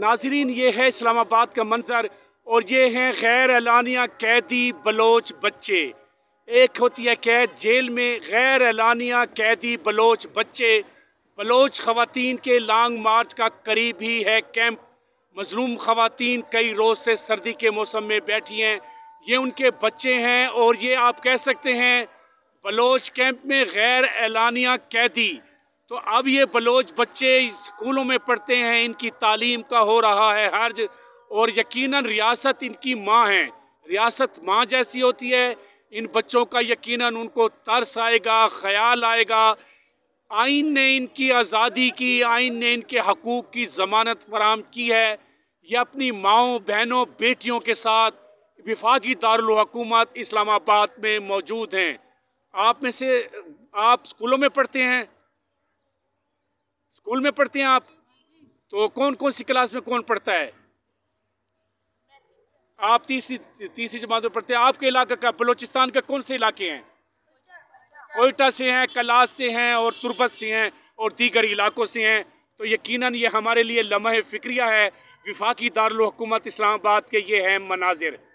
नाजरीन ये है इस्लामाबाद का मंजर और ये हैं गैर एलानिया कैदी बलोच बच्चे एक होती है कैद जेल में गैर एलानिया कैदी बलोच बच्चे बलोच खवतिन के लॉन्ग मार्च का करीब ही है कैंप मजलूम खवतिन कई रोज़ से सर्दी के मौसम में बैठी हैं ये उनके बच्चे हैं और ये आप कह सकते हैं बलोच कैंप में गैर एलानिया कैदी तो अब ये बलोच बच्चे स्कूलों में पढ़ते हैं इनकी तालीम का हो रहा है हर्ज और यकीनन रियासत इनकी माँ है रियासत माँ जैसी होती है इन बच्चों का यकीनन उनको तरस आएगा ख्याल आएगा आइन ने इनकी आज़ादी की आइन ने इनके हकूक़ की ज़मानत फराम की है ये अपनी माओ बहनों बेटियों के साथ विफाकी दारकूमत इस्लामाबाद में मौजूद हैं आप में से आप स्कूलों में पढ़ते हैं स्कूल में पढ़ते हैं आप तो कौन कौन सी क्लास में कौन पढ़ता है आप तीसरी तीसरी जमात में पढ़ते हैं आपके इलाके का बलोचिस्तान का कौन से इलाके हैं कोयटा से हैं कलास से हैं और तुरबत से हैं और दीगर इलाकों से हैं तो यकीनन ये हमारे लिए लम्हे फ़िक्रिया है विफाकी दारकूमत इस्लामाबाद के ये हैं मनाजिर